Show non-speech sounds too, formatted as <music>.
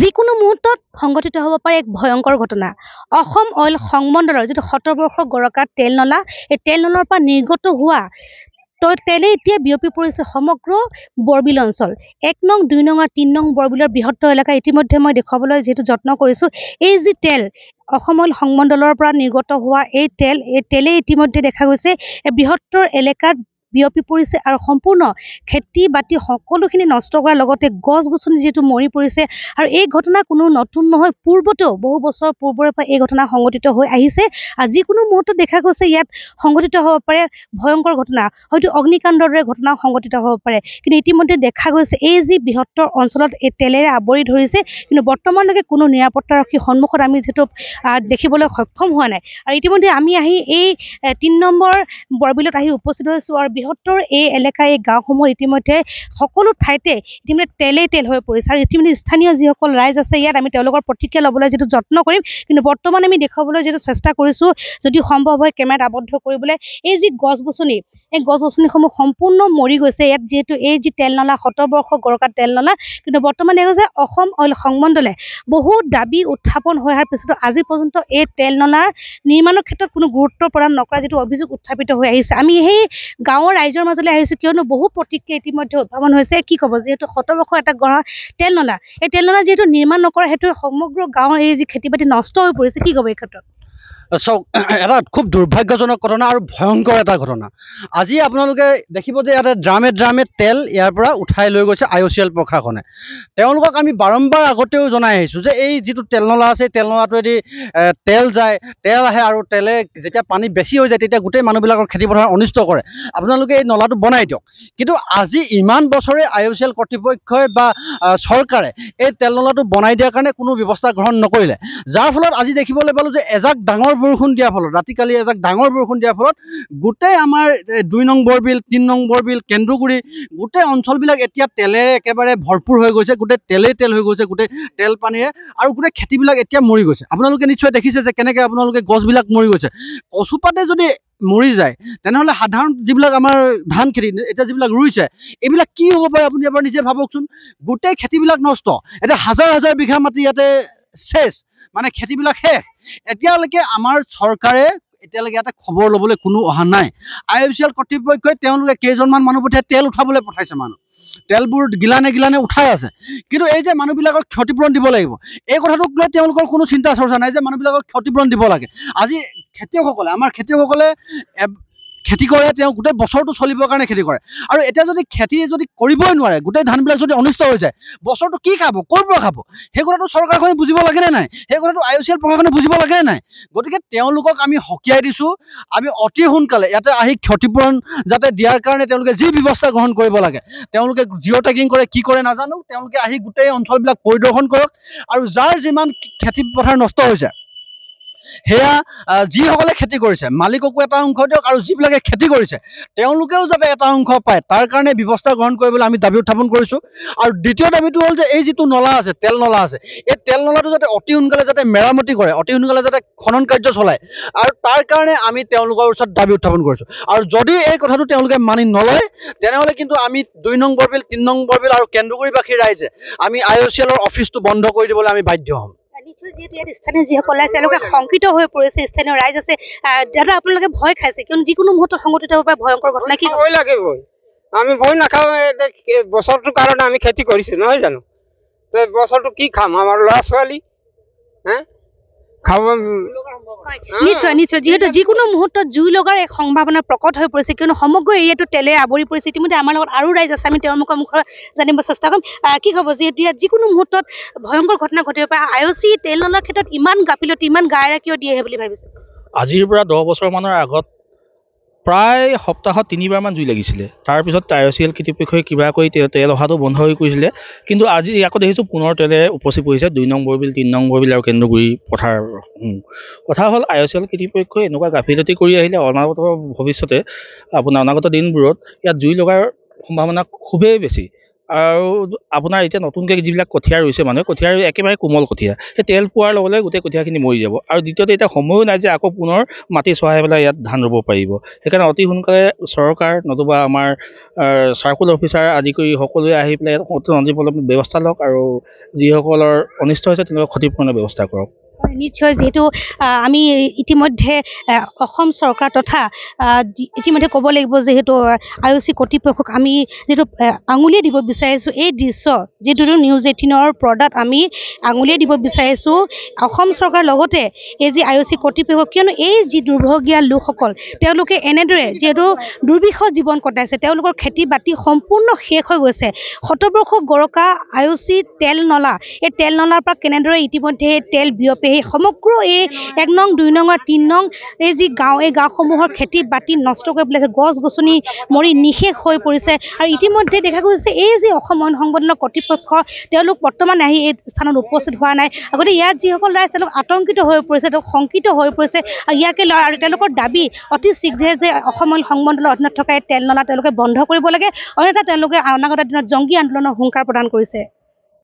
যিকোনো মুহূৰ্তত সংঘটিত হ'ব পাৰে এক ভয়ংকৰ ঘটনা অসম অইল সংমণ্ডলৰ যিটো শতবৰ্ষ গৰকা তেল নলা এই তেল নলাৰ পৰা নিৰ্গত হোৱা তেলে এতিয়া বিয়পি পৰিছে সমগ্ৰ বৰবিল অঞ্চল এক নং দুই নং আৰু তিনি নং বৰবিলৰ বৃহত্তৰ এলেকা ইতিমধ্যে মই দেখুৱাবলৈ যিহেতু যত্ন কৰিছোঁ এই যি তেল অসম অইল সংমণ্ডলৰ পৰা নিৰ্গত হোৱা এই তেল এই তেলেই ইতিমধ্যে দেখা গৈছে এই বৃহত্তৰ এলেকাত বিয়পি পৰিছে আৰু সম্পূৰ্ণ খেতি বাতি সকলোখিনি নষ্ট কৰাৰ লগতে গছ গছনি যিহেতু মৰি পৰিছে আৰু এই ঘটনা কোনো নতুন নহয় পূৰ্বতেও বহু বছৰ পূৰ্বৰে পৰা এই ঘটনা সংঘটিত হৈ আহিছে আৰু যিকোনো মুহূৰ্তত দেখা গৈছে ইয়াত সংঘটিত হ'ব পাৰে ভয়ংকৰ ঘটনা হয়তো অগ্নিকাণ্ডৰ দৰে ঘটনাও সংঘটিত হ'ব পাৰে কিন্তু ইতিমধ্যে দেখা গৈছে এই যি বৃহত্তৰ অঞ্চলত এই তেলেৰে আৱৰি ধৰিছে কিন্তু বৰ্তমানলৈকে কোনো নিৰাপত্তাৰক্ষীৰ সন্মুখত আমি যিহেতু দেখিবলৈ সক্ষম হোৱা নাই আৰু ইতিমধ্যে আমি আহি এই তিনি নম্বৰ বৰবিলত আহি উপস্থিত হৈছোঁ আৰু বৃহত্তৰ এই এলেকা এই গাঁওসমূহ ইতিমধ্যে সকলো ঠাইতে ইতিমধ্যে তেলেই তেল হৈ পৰিছে আৰু ইতিমধ্যে স্থানীয় যিসকল ৰাইজ আছে ইয়াত আমি তেওঁলোকৰ প্ৰতিক্ৰিয়া ল'বলৈ যিটো যত্ন কৰিম কিন্তু বৰ্তমান আমি দেখুৱাবলৈ যিটো চেষ্টা কৰিছো যদি সম্ভৱ হয় কেমেৰাত আৱদ্ধ কৰিবলৈ এই যি গছ গছনি এই গছ গছনিসমূহ সম্পূৰ্ণ মৰি গৈছে ইয়াত যিহেতু এই যি তেল নলা শতবৰ্ষ গৰকা তেল নলা কিন্তু বৰ্তমান দেখা যায় অসম অইল সংমণ্ডলে বহু দাবী উত্থাপন হৈ অহাৰ পিছতো আজি পৰ্যন্ত এই তেল নলাৰ নিৰ্মাণৰ ক্ষেত্ৰত কোনো গুৰুত্ব প্ৰদান নকৰা যিটো অভিযোগ উত্থাপিত হৈ আহিছে আমি সেই গাঁৱৰ ৰাইজৰ মাজলৈ আহিছো কিয়নো বহু প্ৰতিক্ৰিয়া ইতিমধ্যে উদ্ভাৱন হৈছে কি ক'ব যিহেতু বৰ্ষ এটা গঢ়া তেল নলা এই তেল নলা যিহেতু নিৰ্মাণ নকৰা সেইটোৱে সমগ্ৰ গাঁৱৰ এই যি খেতি বাতি নষ্ট হৈ পৰিছে কি ক'ব এই ক্ষেত্ৰত চাওক <clears throat> এটা খুব দুৰ্ভাগ্যজনক ঘটনা আৰু ভয়ংকৰ এটা ঘটনা আজি আপোনালোকে দেখিব যে ইয়াতে ড্ৰামে ড্ৰামে তেল ইয়াৰ পৰা উঠাই লৈ গৈছে আই অ' চি এল প্ৰশাসনে তেওঁলোকক আমি বাৰম্বাৰ আগতেও জনাই আহিছোঁ যে এই যিটো তেলনলা আছে তেলনলাটোৱেদি তেল যায় তেল আহে আৰু তেলে যেতিয়া পানী বেছি হৈ যায় তেতিয়া গোটেই মানুহবিলাকৰ খেতিপথাৰ অনিষ্ট কৰে আপোনালোকে এই নলাটো বনাই দিয়ক কিন্তু আজি ইমান বছৰে আই অ' চি এল কৰ্তৃপক্ষই বা চৰকাৰে এই তেলনলাটো বনাই দিয়াৰ কাৰণে কোনো ব্যৱস্থা গ্ৰহণ নকৰিলে যাৰ ফলত আজি দেখিবলৈ পালোঁ যে এজাক ডাঙৰ বৰষুণ দিয়াৰ ফলত ৰাতিকালি এজাক ডাঙৰ বৰষুণ দিয়াৰ ফলত গোটেই আমাৰ দুই নং বৰবিল তিনি নং বৰবিল কেন্দ্ৰগুৰি গোটেই অঞ্চলবিলাক এতিয়া তেলেৰে একেবাৰে ভৰপূৰ হৈ গৈছে গোটেই তেলেই তেল হৈ গৈছে গোটেই তেল পানীৰে আৰু গোটেই খেতিবিলাক এতিয়া মৰি গৈছে আপোনালোকে নিশ্চয় দেখিছে যে কেনেকৈ আপোনালোকে গছবিলাক মৰি গৈছে কচুপাতে যদি মৰি যায় তেনেহ'লে সাধাৰণ যিবিলাক আমাৰ ধান খেতি এতিয়া যিবিলাক ৰুইছে এইবিলাক কি হ'ব পাৰে আপুনি এবাৰ নিজে ভাবকচোন গোটেই খেতিবিলাক নষ্ট এতিয়া হাজাৰ হাজাৰ বিঘা মাটি ইয়াতে শেষ মানে খেতিবিলাক শেষ এতিয়ালৈকে আমাৰ চৰকাৰে এতিয়ালৈকে ইয়াতে খবৰ ল'বলৈ কোনো অহা নাই আই অফ চি এল কৰ্তৃপক্ষই তেওঁলোকে কেইজনমান মানুহ পঠিয়াই তেল উঠাবলৈ পঠাইছে মানুহ তেলবোৰ গিলানে গিলানে উঠাই আছে কিন্তু এই যে মানুহবিলাকক ক্ষতিপূৰণ দিব লাগিব এই কথাটোক লৈ তেওঁলোকৰ কোনো চিন্তা চৰ্চা নাই যে মানুহবিলাকক ক্ষতিপূৰণ দিব লাগে আজি খেতিয়কসকলে আমাৰ খেতিয়কসকলে খেতি কৰে তেওঁ গোটেই বছৰটো চলিবৰ কাৰণে খেতি কৰে আৰু এতিয়া যদি খেতি যদি কৰিবই নোৱাৰে গোটেই ধানবিলাক যদি অনিষ্ট হৈ যায় বছৰটো কি খাব ক'ৰ পৰা খাব সেই কথাটো চৰকাৰখনে বুজিব লাগেনে নাই সেই কথাটো আই চি এল প্ৰশাসনে বুজিব লাগেনে নাই গতিকে তেওঁলোকক আমি সকীয়াই দিছোঁ আমি অতি সোনকালে ইয়াতে আহি ক্ষতিপূৰণ যাতে দিয়াৰ কাৰণে তেওঁলোকে যি ব্যৱস্থা গ্ৰহণ কৰিব লাগে তেওঁলোকে জিঅ' টেগিং কৰে কি কৰে নাজানো তেওঁলোকে আহি গোটেই অঞ্চলবিলাক পৰিদৰ্শন কৰক আৰু যাৰ যিমান খেতি পথাৰ নষ্ট হৈছে সেয়া যিসকলে খেতি কৰিছে মালিককো এটা অংশ দিয়ক আৰু যিবিলাকে খেতি কৰিছে তেওঁলোকেও যাতে এটা অংশ পায় তাৰ কাৰণে ব্যৱস্থা গ্ৰহণ কৰিবলৈ আমি দাবী উত্থাপন কৰিছো আৰু দ্বিতীয় দাবীটো হ'ল যে এই যিটো নলা আছে তেল নলা আছে এই তেল নলাটো যাতে অতি সোনকালে যাতে মেৰামতি কৰে অতি সোনকালে যাতে খনন কাৰ্য চলায় আৰু তাৰ কাৰণে আমি তেওঁলোকৰ ওচৰত দাবী উত্থাপন কৰিছো আৰু যদি এই কথাটো তেওঁলোকে মানি নলয় তেনেহ'লে কিন্তু আমি দুই নং বৰবিল তিনি নং বৰবিল আৰু কেন্দুগুৰিবাসী ৰাইজে আমি আই অ' চি এলৰ অফিচটো বন্ধ কৰি দিবলৈ আমি বাধ্য হ'ম ইয়াত স্থানীয় যিসকল আছে তেওঁলোকে শংকিত হৈ পৰিছে স্থানীয় ৰাইজ আছে দাদা আপোনালোকে ভয় খাইছে কিয়নো যিকোনো মুহূৰ্তত সংঘটিত হ'ব পাৰে ভয়ংকৰ ঘটনা কি ভয় লাগে ভয় আমি ভয় নাখাওঁ বছৰটোৰ কাৰণে আমি খেতি কৰিছোঁ নহয় জানো বছৰটো কি খাম আমাৰ ল'ৰা ছোৱালী হে নিশ্চয় নিশ্চয় যিহেতু যিকোনো মুহূৰ্তত জুই লগাৰ এক সম্ভাৱনা প্ৰকট হৈ পৰিছে কিয়নো সমগ্ৰ এৰিয়াটো তেলে আৱৰি পৰিছে ইতিমধ্যে আমাৰ লগত আৰু ৰাইজ আছে আমি তেওঁৰ মুখৰ মুখৰ জানিব চেষ্টা কৰিম কি হ'ব যিহেতু ইয়াত যিকোনো মুহূৰ্তত ভয়ংকৰ ঘটনা ঘটিব পাৰে আয়ুচি তেল নলাৰ ক্ষেত্ৰত ইমান গাফিলতি ইমান গায়েৰা কিয় দিয়েহে বুলি ভাবিছে আজিৰ পৰা দহ বছৰমানৰ আগত প্ৰায় সপ্তাহত তিনিবাৰমান জুই লাগিছিলে তাৰপিছত টাই অ' চি এল কৃতিপক্ষই কিবা কৰি তেল তেল অহাটো বন্ধ হৈ কৰিছিলে কিন্তু আজি আকৌ দেখিছোঁ পুনৰ তেলে উপচি পৰিছে দুই নম্বৰ বিল তিনি নম্বৰ বিল আৰু কেন্দ্ৰগুৰি পথাৰ কথা হ'ল আই অ' চি এল কৃতিপক্ষই এনেকুৱা গাফিলতি কৰি আহিলে অনাগত ভৱিষ্যতে আপোনাৰ অনাগত দিনবোৰত ইয়াত জুই লগাৰ সম্ভাৱনা খুবেই বেছি আৰু আপোনাৰ এতিয়া নতুনকৈ যিবিলাক কঠীয়া ৰুইছে মানুহে কঠীয়া একেবাৰে কোমল কঠীয়া সেই তেল পোৱাৰ লগে লগে গোটেই কঠীয়াখিনি মৰি যাব আৰু দ্বিতীয়তে এতিয়া সময়ো নাই যে আকৌ পুনৰ মাটি চহাই পেলাই ইয়াত ধান ৰুব পাৰিব সেইকাৰণে অতি সোনকালে চৰকাৰ নতুবা আমাৰ চাৰ্কুল অফিচাৰ আদি কৰি সকলোৱে আহি পেলাই ইয়াত অতি অলপ ব্যৱস্থা লওক আৰু যিসকলৰ অনিষ্ট হৈছে তেওঁলোকক ক্ষতিপূৰণৰ ব্যৱস্থা কৰক নিশ্চয় যিহেতু আমি ইতিমধ্যে অসম চৰকাৰ তথা ইতিমধ্যে ক'ব লাগিব যিহেতু আই অ' চি কৰ্তৃপক্ষক আমি যিটো আঙুলিয়াই দিব বিচাৰিছোঁ এই দৃশ্য যিটো নিউজ এইটিনৰ পৰ্দাত আমি আঙুলিয়াই দিব বিচাৰিছোঁ অসম চৰকাৰৰ লগতে এই যি আই চি কৰ্তৃপক্ষক কিয়নো এই যি দুৰ্ভগীয়া লোকসকল তেওঁলোকে এনেদৰে যিহেতু দুৰ্বিষহ জীৱন কটাইছে তেওঁলোকৰ খেতি বাতি সম্পূৰ্ণ শেষ হৈ গৈছে শতবৰ্ষ গৰকা আই চি তেল নলা এই তেল নলাৰ পৰা কেনেদৰে ইতিমধ্যে তেল বিয়পে এই সমগ্ৰ এই এক নং দুই নং আৰু তিন নং এই যি গাঁও এই গাঁওসমূহৰ খেতি বাতি নষ্ট কৰি পেলাইছে গছ গছনি মৰি নিশেষ হৈ পৰিছে আৰু ইতিমধ্যে দেখা গৈছে এই যি অসম অইন সংগঠনৰ কৰ্তৃপক্ষ তেওঁলোক বৰ্তমান আহি এই স্থানত উপস্থিত হোৱা নাই আগতে ইয়াত যিসকল ৰাইজ তেওঁলোক আতংকিত হৈ পৰিছে তেওঁলোক শংকিত হৈ পৰিছে আৰু ইয়াকে ল'ৰা আৰু তেওঁলোকৰ দাবী অতি শীঘ্ৰে যে অসম অইন সংগঠনৰ অধীনত থকা এই তেল নলা তেওঁলোকে বন্ধ কৰিব লাগে অন্যথা তেওঁলোকে অনাগত দিনত জংগী আন্দোলনৰ হুংকাৰ প্ৰদান কৰিছে